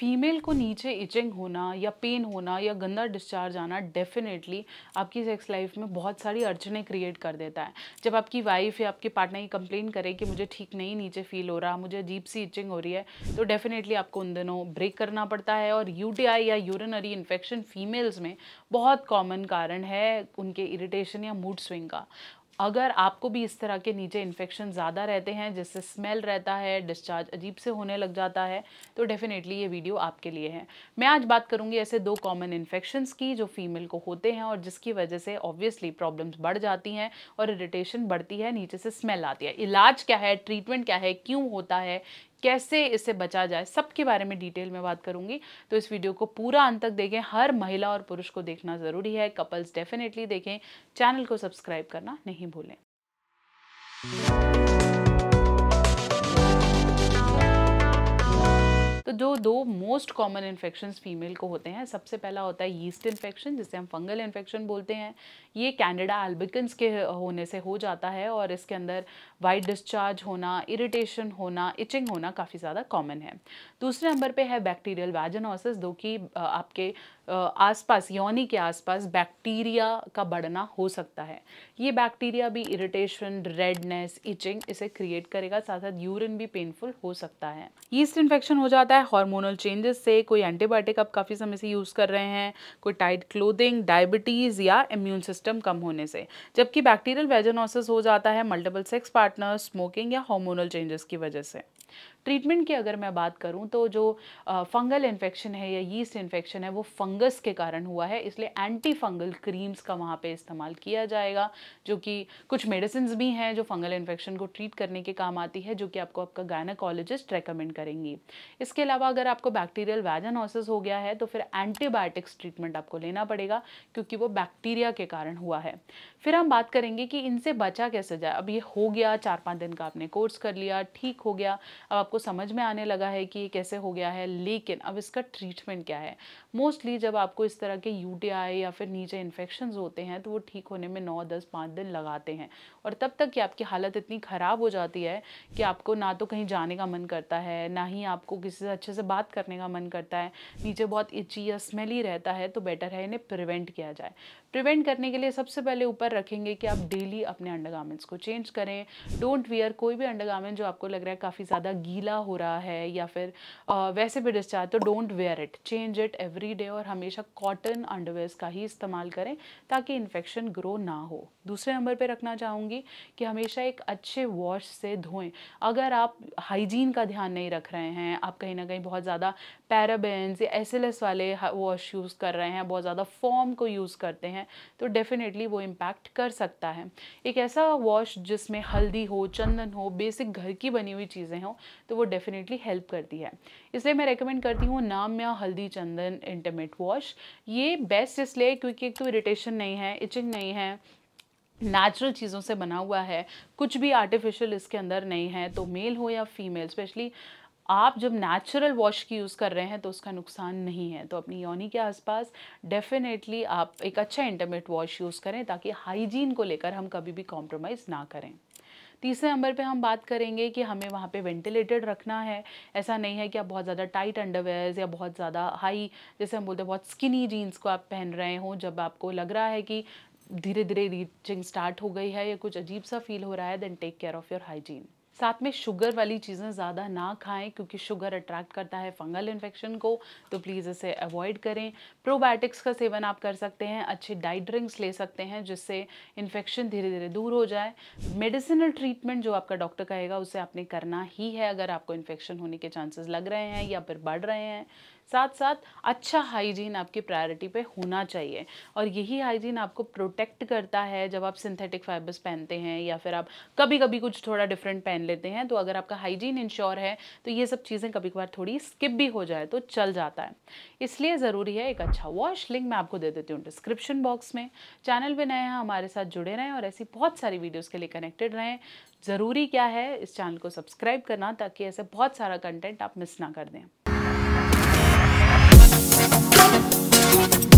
Female को नीचे etching होना या पेन होना या गंदा डिस्चार्ज आना डेफिनेटली आपकी सेक्स लाइफ में बहुत सारी अड़चने क्रिएट कर देता है जब आपकी वाइफ या आपके पार्टनर ये कंप्लेन करे कि मुझे ठीक नहीं नीचे फील हो रहा मुझे अजीब सी इचिंग हो रही है तो डेफिनेटली आपको उन दिनों ब्रेक करना पड़ता है और यूटीआई या यूरिनरी इन्फेक्शन फीमेल्स में बहुत कॉमन कारण है उनके इरिटेशन या मूड स्विंग का अगर आपको भी इस तरह के नीचे इन्फेक्शन ज़्यादा रहते हैं जिससे स्मेल रहता है डिस्चार्ज अजीब से होने लग जाता है तो डेफिनेटली ये वीडियो आपके लिए है मैं आज बात करूँगी ऐसे दो कॉमन इन्फेक्शंस की जो फीमेल को होते हैं और जिसकी वजह से ऑब्वियसली प्रॉब्लम्स बढ़ जाती हैं और इरिटेशन बढ़ती है नीचे से स्मेल आती है इलाज क्या है ट्रीटमेंट क्या है क्यों होता है कैसे इससे बचा जाए सबके बारे में डिटेल में बात करूंगी तो इस वीडियो को पूरा अंत तक देखें हर महिला और पुरुष को देखना ज़रूरी है कपल्स डेफिनेटली देखें चैनल को सब्सक्राइब करना नहीं भूलें जो दो मोस्ट कॉमन इन्फेक्शन फीमेल को होते हैं सबसे पहला होता है यीस्ट इन्फेक्शन जिसे हम फंगल इन्फेक्शन बोलते हैं ये कैंडिडा एल्बिकन्स के होने से हो जाता है और इसके अंदर वाइट डिस्चार्ज होना इरिटेशन होना इचिंग होना काफ़ी ज़्यादा कॉमन है दूसरे नंबर पर है बैक्टीरियल वैजनोसिस जो कि आपके आसपास योनि के आसपास बैक्टीरिया का बढ़ना हो सकता है ये बैक्टीरिया भी इरिटेशन रेडनेस इचिंग इसे क्रिएट करेगा साथ साथ यूरिन भी पेनफुल हो सकता है ईस्ट इन्फेक्शन हो जाता है हार्मोनल चेंजेस से कोई एंटीबायोटिक आप काफ़ी समय से यूज़ कर रहे हैं कोई टाइट क्लोदिंग डायबिटीज़ या इम्यून सिस्टम कम होने से जबकि बैक्टीरियल वेजनोसिस हो जाता है मल्टीपल सेक्स पार्टनर स्मोकिंग या हार्मोनल चेंजेस की वजह से ट्रीटमेंट की अगर मैं बात करूँ तो जो फंगल इन्फेक्शन है या यीस्ट इन्फेक्शन है वो फंगस के कारण हुआ है इसलिए एंटी फंगल क्रीम्स का वहाँ पे इस्तेमाल किया जाएगा जो कि कुछ मेडिसिन भी हैं जो फंगल इन्फेक्शन को ट्रीट करने के काम आती है जो कि आपको आपका गायनाकोलॉजिस्ट रेकमेंड करेंगी इसके अलावा अगर आपको बैक्टीरियल वैजनोसिस हो गया है तो फिर एंटीबायोटिक्स ट्रीटमेंट आपको लेना पड़ेगा क्योंकि वो बैक्टीरिया के कारण हुआ है फिर हम बात करेंगे कि इनसे बचा कैसे जाए अब ये हो गया चार पाँच दिन का आपने कोर्स कर लिया ठीक हो गया अब आपको समझ में आने लगा है कि ये कैसे हो गया है लेकिन अब इसका ट्रीटमेंट क्या है मोस्टली जब आपको इस तरह के यू या फिर नीचे इन्फेक्शन होते हैं तो वो ठीक होने में नौ दस पाँच दिन लगाते हैं और तब तक कि आपकी हालत इतनी ख़राब हो जाती है कि आपको ना तो कहीं जाने का मन करता है ना ही आपको किसी से अच्छे से बात करने का मन करता है नीचे बहुत इची या स्मेली रहता है तो बेटर है इन्हें प्रिवेंट किया जाए प्रिवेंट करने के लिए सबसे पहले ऊपर रखेंगे कि आप डेली अपने अंडर को चेंज करें डोंट वियर कोई भी अंडर जो आपको लग रहा है काफ़ी ज़्यादा ज़्यादा गीला हो रहा है या फिर वैसे भी डिस्चार्ज तो don't wear it change it every day और हमेशा कॉटन अंडरवेयर्स का ही इस्तेमाल करें ताकि इन्फेक्शन ग्रो ना हो दूसरे नंबर पे रखना चाहूँगी कि हमेशा एक अच्छे वॉश से धोएं अगर आप हाइजीन का ध्यान नहीं रख रहे हैं आप कहीं ना कहीं बहुत ज़्यादा पैराबेंस या एस वाले वॉश यूज़ कर रहे हैं बहुत ज़्यादा फॉर्म को यूज़ करते हैं तो डेफ़िनेटली वो इम्पैक्ट कर सकता है एक ऐसा वॉश जिसमें हल्दी हो चंदन हो बेसिक घर की बनी हुई चीज़ें हों तो वो डेफ़िनेटली हेल्प करती है इसलिए मैं रिकमेंड करती हूँ नाम या हल्दी चंदन इंटरमेट वॉश ये बेस्ट इसलिए क्योंकि एक तो इरीटेशन नहीं है इचिंग नहीं है नेचुरल चीज़ों से बना हुआ है कुछ भी आर्टिफिशियल इसके अंदर नहीं है तो मेल हो या फीमेल स्पेशली आप जब नेचुरल वॉश की यूज़ कर रहे हैं तो उसका नुकसान नहीं है तो अपनी योनी के आसपास डेफिनेटली आप एक अच्छा इंटरमेट वॉश यूज़ करें ताकि हाइजीन को लेकर हम कभी भी कॉम्प्रोमाइज़ ना करें तीसरे नंबर पे हम बात करेंगे कि हमें वहाँ पे वेंटिलेटेड रखना है ऐसा नहीं है कि आप बहुत ज़्यादा टाइट अंडरवेयर्स या बहुत ज़्यादा हाई जैसे हम बोलते हैं बहुत स्किनी जीन्स को आप पहन रहे हों जब आपको लग रहा है कि धीरे धीरे रीचिंग स्टार्ट हो गई है या कुछ अजीब सा फील हो रहा है then take care of your hygiene साथ में शुगर वाली चीज़ें ज़्यादा ना खाएं क्योंकि शुगर अट्रैक्ट करता है फंगल इन्फेक्शन को तो प्लीज़ इसे अवॉइड करें प्रोबायोटिक्स का सेवन आप कर सकते हैं अच्छे डाइट ड्रिंक्स ले सकते हैं जिससे इन्फेक्शन धीरे धीरे दूर हो जाए मेडिसिनल ट्रीटमेंट जो आपका डॉक्टर कहेगा उसे आपने करना ही है अगर आपको इन्फेक्शन होने के चांसेस लग रहे हैं या फिर बढ़ रहे हैं साथ साथ अच्छा हाइजीन आपकी प्रायोरिटी पे होना चाहिए और यही हाइजीन आपको प्रोटेक्ट करता है जब आप सिंथेटिक फाइबर्स पहनते हैं या फिर आप कभी कभी कुछ थोड़ा डिफरेंट पहन लेते हैं तो अगर आपका हाइजीन इंश्योर है तो ये सब चीज़ें कभी कभार थोड़ी स्किप भी हो जाए तो चल जाता है इसलिए ज़रूरी है एक अच्छा वॉश लिंक मैं आपको दे देती हूँ डिस्क्रिप्शन बॉक्स में चैनल पर नए हैं हमारे साथ जुड़े रहें और ऐसी बहुत सारी वीडियोज़ के लिए कनेक्टेड रहें ज़रूरी क्या है इस चैनल को सब्सक्राइब करना ताकि ऐसे बहुत सारा कंटेंट आप मिस ना कर दें Thank you.